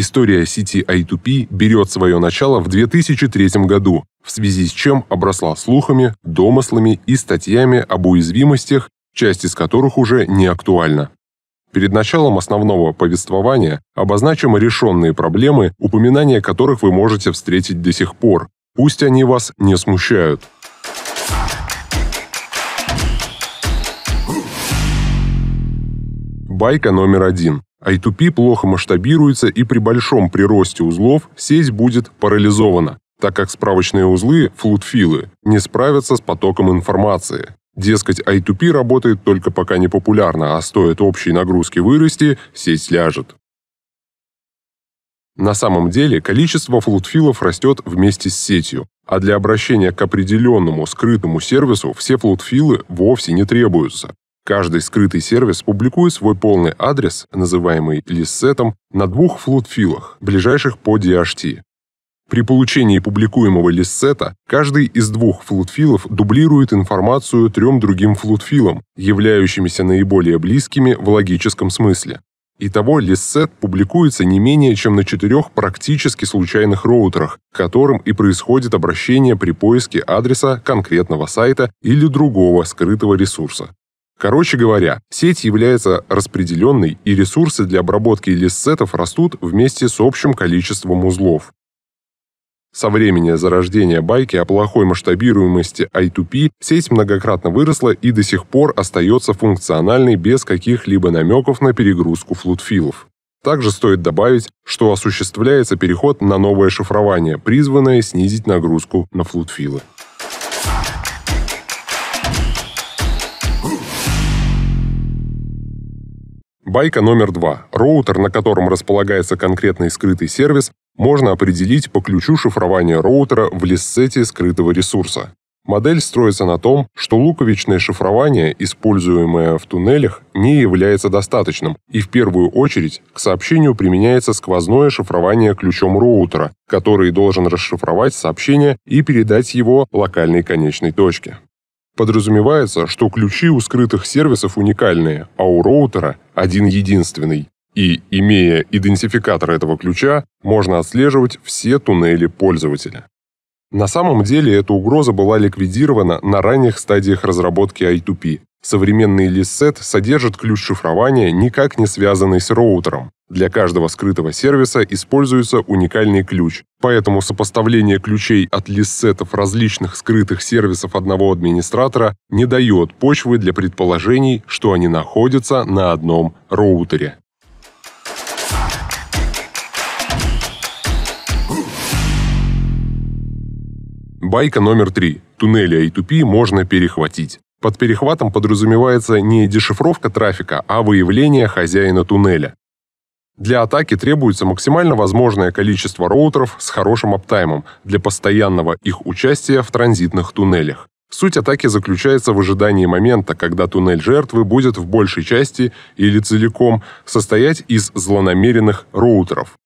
История сети I2P берет свое начало в 2003 году, в связи с чем обросла слухами, домыслами и статьями об уязвимостях, часть из которых уже не актуальна. Перед началом основного повествования обозначим решенные проблемы, упоминания которых вы можете встретить до сих пор. Пусть они вас не смущают. Байка номер один. А I2P плохо масштабируется и при большом приросте узлов сеть будет парализована, так как справочные узлы, флутфилы, не справятся с потоком информации. Дескать, I2P работает только пока не популярно, а стоит общей нагрузки вырасти, сеть ляжет. На самом деле количество флутфилов растет вместе с сетью, а для обращения к определенному скрытому сервису все флутфилы вовсе не требуются. Каждый скрытый сервис публикует свой полный адрес, называемый лиссетом, на двух флотфилах, ближайших по DHT. При получении публикуемого лиссета каждый из двух флотфилов дублирует информацию трем другим флотфилам, являющимися наиболее близкими в логическом смысле. Итого лиссет публикуется не менее чем на четырех практически случайных роутерах, к которым и происходит обращение при поиске адреса конкретного сайта или другого скрытого ресурса. Короче говоря, сеть является распределенной, и ресурсы для обработки листсетов растут вместе с общим количеством узлов. Со времени зарождения байки о плохой масштабируемости I2P сеть многократно выросла и до сих пор остается функциональной без каких-либо намеков на перегрузку флутфилов. Также стоит добавить, что осуществляется переход на новое шифрование, призванное снизить нагрузку на флутфилы. Байка номер два. Роутер, на котором располагается конкретный скрытый сервис, можно определить по ключу шифрования роутера в лиссете скрытого ресурса. Модель строится на том, что луковичное шифрование, используемое в туннелях, не является достаточным, и в первую очередь к сообщению применяется сквозное шифрование ключом роутера, который должен расшифровать сообщение и передать его локальной конечной точке. Подразумевается, что ключи у скрытых сервисов уникальные, а у роутера один единственный. И, имея идентификатор этого ключа, можно отслеживать все туннели пользователя. На самом деле эта угроза была ликвидирована на ранних стадиях разработки I2P. Современный лиссет содержит ключ шифрования, никак не связанный с роутером, для каждого скрытого сервиса используется уникальный ключ, поэтому сопоставление ключей от листсетов различных скрытых сервисов одного администратора не дает почвы для предположений, что они находятся на одном роутере. Байка номер три. Туннели i а 2 можно перехватить. Под перехватом подразумевается не дешифровка трафика, а выявление хозяина туннеля. Для атаки требуется максимально возможное количество роутеров с хорошим аптаймом для постоянного их участия в транзитных туннелях. Суть атаки заключается в ожидании момента, когда туннель жертвы будет в большей части или целиком состоять из злонамеренных роутеров.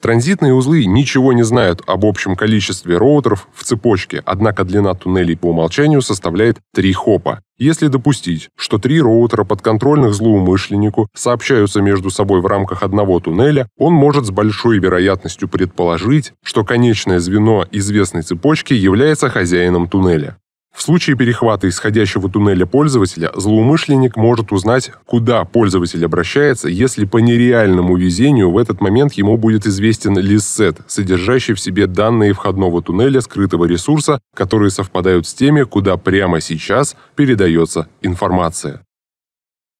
Транзитные узлы ничего не знают об общем количестве роутеров в цепочке, однако длина туннелей по умолчанию составляет 3 хопа. Если допустить, что три роутера подконтрольных злоумышленнику сообщаются между собой в рамках одного туннеля, он может с большой вероятностью предположить, что конечное звено известной цепочки является хозяином туннеля. В случае перехвата исходящего туннеля пользователя, злоумышленник может узнать, куда пользователь обращается, если по нереальному везению в этот момент ему будет известен лист-сет, содержащий в себе данные входного туннеля скрытого ресурса, которые совпадают с теми, куда прямо сейчас передается информация.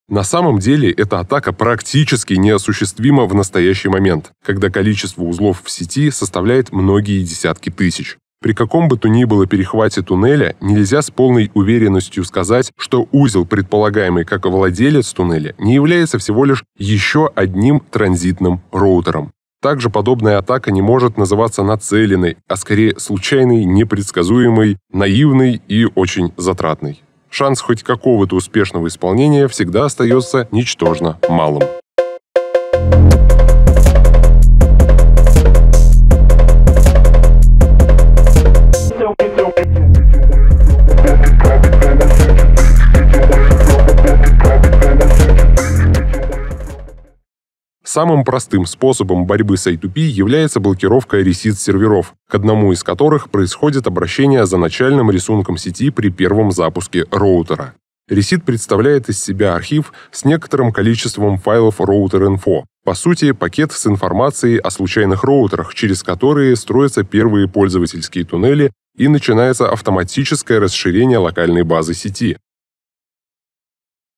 На самом деле эта атака практически неосуществима в настоящий момент, когда количество узлов в сети составляет многие десятки тысяч. При каком бы то ни было перехвате туннеля нельзя с полной уверенностью сказать, что узел, предполагаемый как владелец туннеля, не является всего лишь еще одним транзитным роутером. Также подобная атака не может называться нацеленной, а скорее случайной, непредсказуемой, наивной и очень затратной. Шанс хоть какого-то успешного исполнения всегда остается ничтожно малым. Самым простым способом борьбы с I2P является блокировка ресит-серверов, к одному из которых происходит обращение за начальным рисунком сети при первом запуске роутера. Ресит представляет из себя архив с некоторым количеством файлов роутер-инфо, по сути, пакет с информацией о случайных роутерах, через которые строятся первые пользовательские туннели и начинается автоматическое расширение локальной базы сети.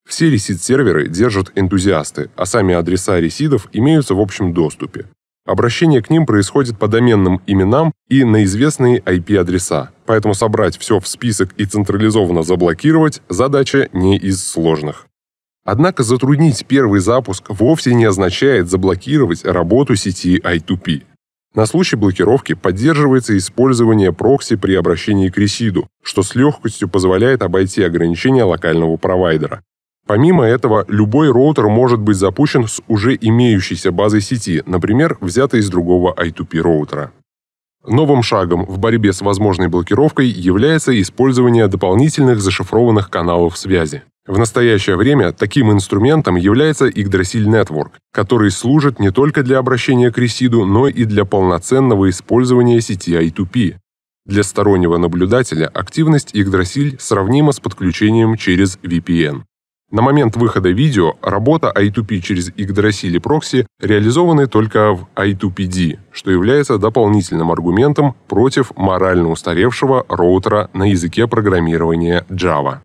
Все ресид-серверы держат энтузиасты, а сами адреса ресидов имеются в общем доступе. Обращение к ним происходит по доменным именам и на известные IP-адреса, поэтому собрать все в список и централизованно заблокировать – задача не из сложных. Однако затруднить первый запуск вовсе не означает заблокировать работу сети I2P. На случай блокировки поддерживается использование прокси при обращении к ресиду, что с легкостью позволяет обойти ограничения локального провайдера. Помимо этого, любой роутер может быть запущен с уже имеющейся базой сети, например, взятой из другого I2P роутера. Новым шагом в борьбе с возможной блокировкой является использование дополнительных зашифрованных каналов связи. В настоящее время таким инструментом является Yggdrasil Network, который служит не только для обращения к ресиду, но и для полноценного использования сети I2P, для стороннего наблюдателя активность Yggdrasil сравнима с подключением через VPN. На момент выхода видео работа I2P через Yggdrasil и прокси реализованы только в I2PD, что является дополнительным аргументом против морально устаревшего роутера на языке программирования Java.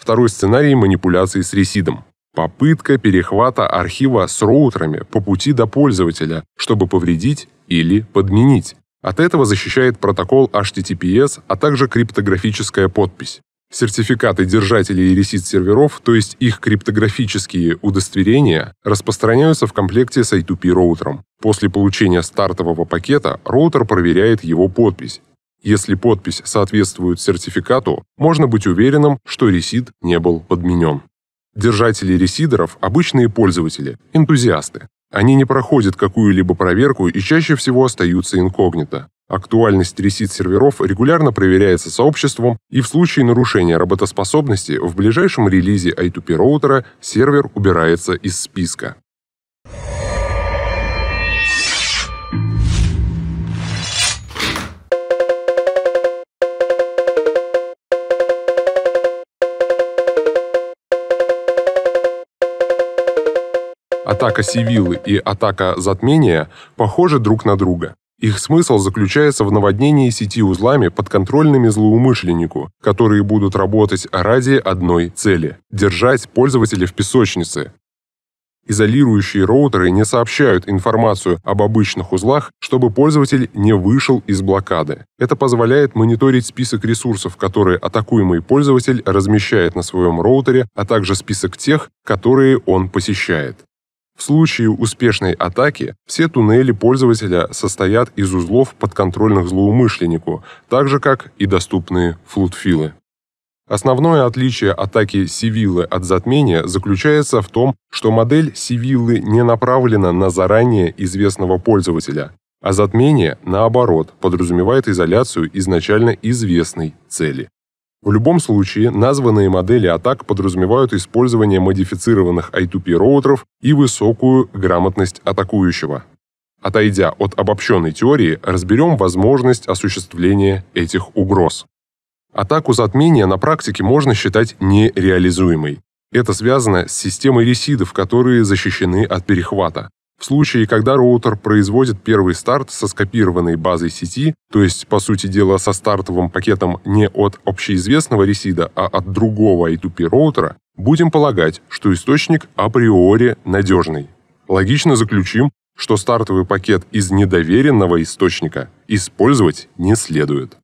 Второй сценарий манипуляции с ресидом. Попытка перехвата архива с роутерами по пути до пользователя, чтобы повредить или подменить. От этого защищает протокол HTTPS, а также криптографическая подпись. Сертификаты держателей ресит серверов, то есть их криптографические удостоверения, распространяются в комплекте с I2P роутером. После получения стартового пакета роутер проверяет его подпись. Если подпись соответствует сертификату, можно быть уверенным, что ресит не был подменен. Держатели ресидеров – обычные пользователи, энтузиасты. Они не проходят какую-либо проверку и чаще всего остаются инкогнито. Актуальность ресит-серверов регулярно проверяется сообществом, и в случае нарушения работоспособности в ближайшем релизе I2P роутера сервер убирается из списка. атака Сивилы и атака затмения похожи друг на друга. Их смысл заключается в наводнении сети узлами подконтрольными злоумышленнику, которые будут работать ради одной цели – держать пользователя в песочнице. Изолирующие роутеры не сообщают информацию об обычных узлах, чтобы пользователь не вышел из блокады. Это позволяет мониторить список ресурсов, которые атакуемый пользователь размещает на своем роутере, а также список тех, которые он посещает. В случае успешной атаки все туннели пользователя состоят из узлов подконтрольных злоумышленнику, так же как и доступные флутфилы. Основное отличие атаки Сивиллы от затмения заключается в том, что модель Сивиллы не направлена на заранее известного пользователя, а затмение, наоборот, подразумевает изоляцию изначально известной цели. В любом случае, названные модели атак подразумевают использование модифицированных I2P роутеров и высокую грамотность атакующего. Отойдя от обобщенной теории, разберем возможность осуществления этих угроз. Атаку затмения на практике можно считать нереализуемой. Это связано с системой ресидов, которые защищены от перехвата. В случае, когда роутер производит первый старт со скопированной базой сети, то есть, по сути дела, со стартовым пакетом не от общеизвестного ресида, а от другого A2P роутера, будем полагать, что источник априори надежный. Логично заключим, что стартовый пакет из недоверенного источника использовать не следует.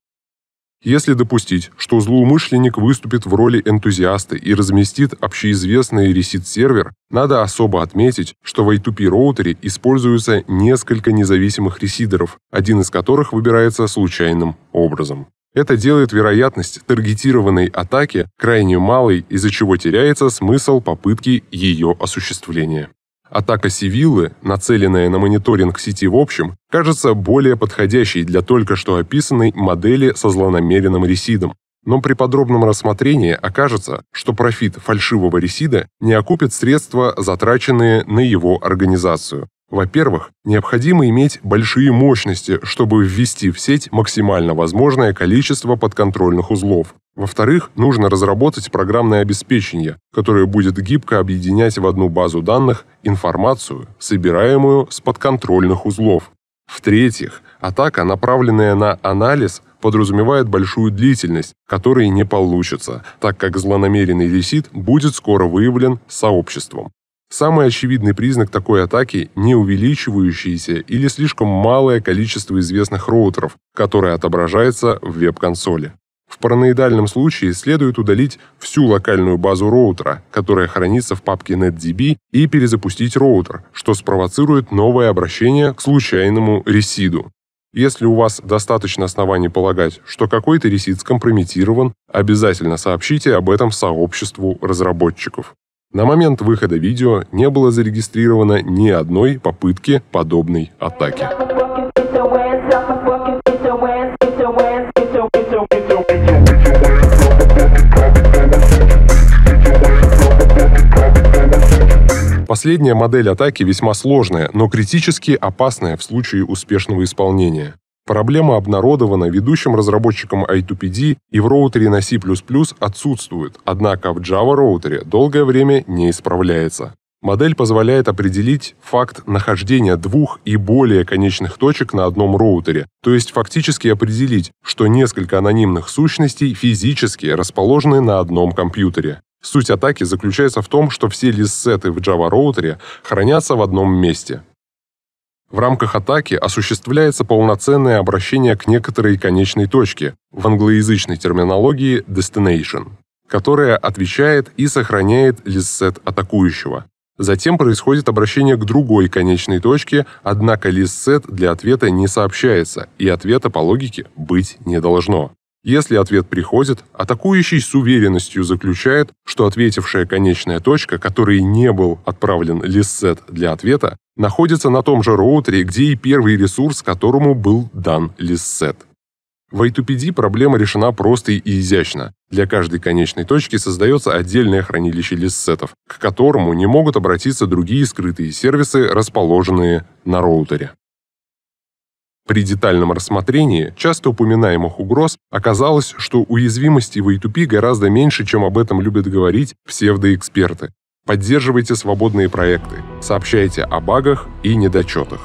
Если допустить, что злоумышленник выступит в роли энтузиаста и разместит общеизвестный ресит-сервер, надо особо отметить, что в I2P роутере используются несколько независимых ресидеров, один из которых выбирается случайным образом. Это делает вероятность таргетированной атаки крайне малой, из-за чего теряется смысл попытки ее осуществления. Атака Сивиллы, нацеленная на мониторинг сети в общем, кажется более подходящей для только что описанной модели со злонамеренным ресидом. Но при подробном рассмотрении окажется, что профит фальшивого ресида не окупит средства, затраченные на его организацию. Во-первых, необходимо иметь большие мощности, чтобы ввести в сеть максимально возможное количество подконтрольных узлов. Во-вторых, нужно разработать программное обеспечение, которое будет гибко объединять в одну базу данных информацию, собираемую с подконтрольных узлов. В-третьих, атака, направленная на анализ, подразумевает большую длительность, которой не получится, так как злонамеренный висит будет скоро выявлен сообществом. Самый очевидный признак такой атаки – не увеличивающееся или слишком малое количество известных роутеров, которое отображается в веб-консоли. В параноидальном случае следует удалить всю локальную базу роутера, которая хранится в папке netdb, и перезапустить роутер, что спровоцирует новое обращение к случайному ресиду. Если у вас достаточно оснований полагать, что какой-то ресид скомпрометирован, обязательно сообщите об этом сообществу разработчиков. На момент выхода видео не было зарегистрировано ни одной попытки подобной атаки. Последняя модель атаки весьма сложная, но критически опасная в случае успешного исполнения. Проблема обнародована ведущим разработчиком I2PD и в роутере на C++ отсутствует, однако в Java роутере долгое время не исправляется. Модель позволяет определить факт нахождения двух и более конечных точек на одном роутере, то есть фактически определить, что несколько анонимных сущностей физически расположены на одном компьютере. Суть атаки заключается в том, что все лист-сеты в Java роутере хранятся в одном месте. В рамках атаки осуществляется полноценное обращение к некоторой конечной точке, в англоязычной терминологии destination, которая отвечает и сохраняет лист сет атакующего. Затем происходит обращение к другой конечной точке, однако лист сет для ответа не сообщается, и ответа по логике быть не должно. Если ответ приходит, атакующий с уверенностью заключает, что ответившая конечная точка, которой не был отправлен лиссет для ответа, находится на том же роутере, где и первый ресурс, которому был дан лиссет. В ITPD проблема решена просто и изящно. Для каждой конечной точки создается отдельное хранилище лиссетов, к которому не могут обратиться другие скрытые сервисы, расположенные на роутере. При детальном рассмотрении часто упоминаемых угроз оказалось, что уязвимости в A2P гораздо меньше, чем об этом любят говорить псевдоэксперты. Поддерживайте свободные проекты, сообщайте о багах и недочетах.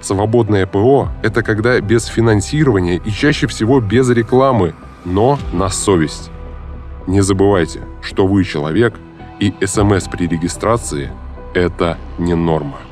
Свободное ПО – это когда без финансирования и чаще всего без рекламы, но на совесть. Не забывайте, что вы человек, и СМС при регистрации – это не норма.